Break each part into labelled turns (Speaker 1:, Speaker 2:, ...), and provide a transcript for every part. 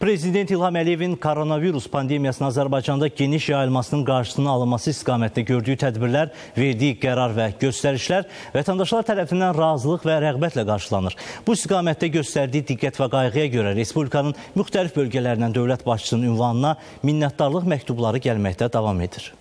Speaker 1: Prezident İlham Əliyevin koronavirus pandemiyasının Azərbaycanda geniş yayılmasının qarşısının alınması istiqamətində gördüyü tədbirlər, verdiyi qərar və göstərişlər vətəndaşlar tərəfindən razılıq və rəğbətlə qarşılanır. Bu istiqamətdə göstərdiyi diqqət və qayğıya görə Respublikanın müxtəlif bölgələrindən dövlət başçısının ünvanına minnətdarlıq məktubları gəlməkdə davam edir.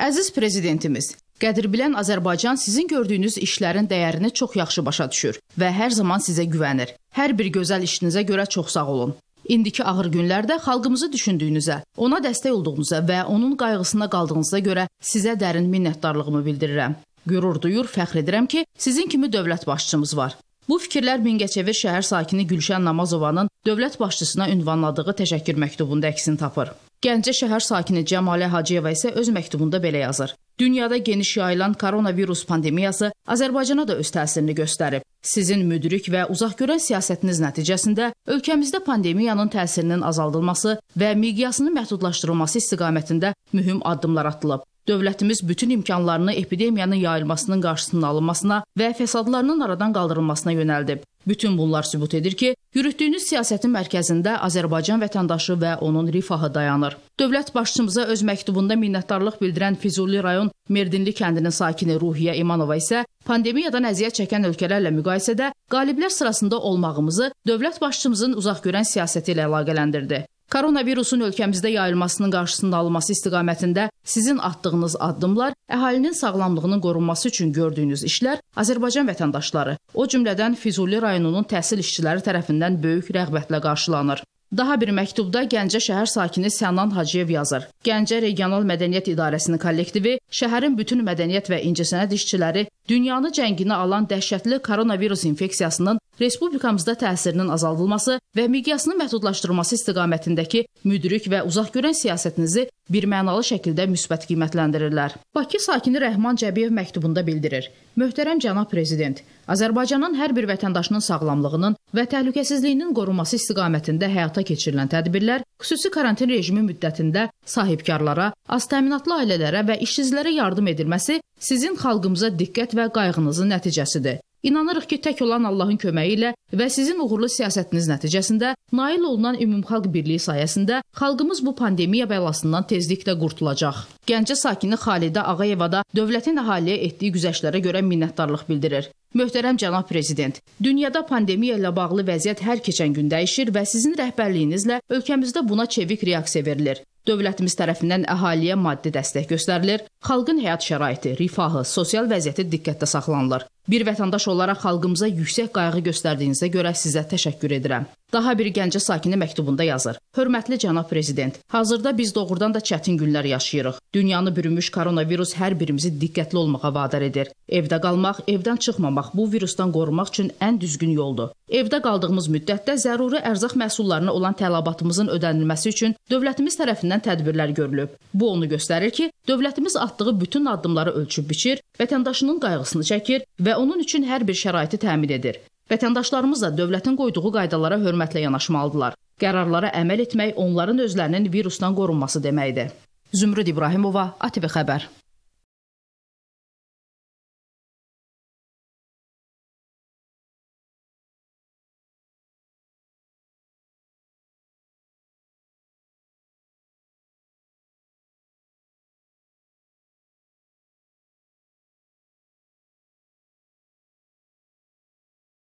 Speaker 1: Əziz prezidentimiz, Qədirbilən Azərbaycan sizin gördüyünüz işlərin dəyərini çox yaxşı başa düşür və hər zaman sizə güvənir. Hər bir gözəl işinizə görə çox sağ olun. İndiki ağır günlərdə xalqımızı düşündüyünüzə, ona dəstək olduğunuza və onun qayğısına qaldığınıza görə sizə dərin minnətdarlığımı bildirirəm. Qürur duyur, fəxr edirəm ki, sizin kimi dövlət başçımız var. Bu fikirlər Mingəçevir şəhər sakini Gülşən Namazovanın dövlət başçısına ünvanladığı təşəkkür məktubunda əksini tapır. Gəncə şəhər sakini Cəmalə Hacıyeva isə öz məktubunda belə yazır. Dünyada geniş yayılan koronavirus pandemiyası Azərbaycana da öz təsirini göstərib. Sizin müdrik və uzaqgörən siyasətiniz nəticəsində ölkəmizdə pandemiyanın təsirinin azaldılması və miqyasının məhdudlaşdırılması istiqamətində mühüm addımlar atılıb. Dövlətimiz bütün imkanlarını epidemiyanın yayılmasının qarşısının alınmasına və fəsadlarının aradan qaldırılmasına yönəldib. Bütün bunlar sübut edir ki, yürütdüyünüz siyasətin mərkəzində Azərbaycan vətəndaşı və onun rifahı dayanır. Dövlət başçımıza öz məktubunda minnətdarlıq bildirən Füzuli rayon Merdinli kəndinin sakini Ruhiyə İmanova isə pandemiyadan əziyyət çəkən ölkələrlə müqayisədə qaliblər sırasında olmağımızı dövlət başçımızın uzaq görən siyasəti ilə əlaqələndirdi. Koronavirusun ölkəmizdə yayılmasının qarşısının alınması istiqamətində sizin atdığınız addımlar, əhalinin sağlamlığının qorunması üçün gördüyünüz işlər Azərbaycan vətəndaşları, o cümlədən Füzuli rayonunun təhsil işçiləri tərəfindən böyük rəğbətlə qarşılanır. Daha bir məktubda Gəncə şəhər sakini Sənan Hacıyev yazır. Gəncə Regional Mədəniyyət İdarəsinin kollektivi şəhərin bütün mədəniyyət və incəsənət işçiləri dünyanı cənginə alan dəhşətli koronavirus infeksiyasının Respublikamızda təsirinin azaldılması və miqyasının məhdudlaşdırılması istiqamətindəki müdrik və uzaqgörən siyasətinizi birmənalı şəkildə müsbət qiymətləndirirlər. Bakı sakini Rəhman Cəbiyev məktubunda bildirir: Möhtərəm cənab prezident, Azərbaycanın hər bir vətəndaşının sağlamlığının və təhlükəsizliyinin qorunması istiqamətində həyata keçirilən tədbirlər xüsusi karantin rejimi müddətində sahibkarlara, az təminatlı ailələrə və işsizlərə yardım edilməsi sizin xalqımıza diqqət və qayğınızın nəticəsidir. İnanırıq ki, tək olan Allahın köməyi ilə və sizin uğurlu siyasətiniz nəticəsində nail olunan ümumxalq birliyi sayəsində xalqımız bu pandemiya bəlasından tezliklə qurtulacaq. Gəncə sakini Xalidə Ağayeva da dövlətin əhaliyə etdiyi güzəştlərə görə minnətdarlıq bildirir. Möhtərəm cənab prezident, dünyada pandemiya ilə bağlı vəziyyət hər keçən gün dəyişir və sizin rəhbərliyinizlə ölkəmizdə buna çevik reaksiya verilir. Dövlətimiz tərəfindən əhaliyə maddi dəstək göstərilir, xalqın həyat şəraiti, rifahı, sosial vəziyyəti diqqətdə saxlanılır. Bir vətəndaş olaraq xalqımıza yüksək qayğı göstərdiyinizə görə sizə təşəkkür edirəm. Daha bir Gəncə sakini məktubunda yazır. Hörmətli cənab prezident, hazırda biz doğrudan da çətin günlər yaşayırıq. Dünyanı bürümüş koronavirus hər birimizi diqqətli olmağa vadar edir. Evdə qalmaq, evdən çıxmamaq bu virusdan qorunmaq üçün ən düzgün yoldur. Evdə qaldığımız müddətdə zəruri ərzaq məhsullarına olan tələbatımızın ödənilməsi üçün dövlətimiz tərəfindən tədbirlər görülüb. Bu onu göstərir ki, dövlətimiz atdığı bütün addımları ölçüb biçir, vətəndaşının qayğısını çəkir və onun üçün hər bir şəraiti təmin edir. Vətəndaşlarımız da dövlətin qoyduğu qaydalara hörmətlə yanaşmalıdırlar. Qərarlara əməl etmək onların özlərinin virusdan qorunması deməkdir. Zümrüd İbrahimova, ATV xəbər.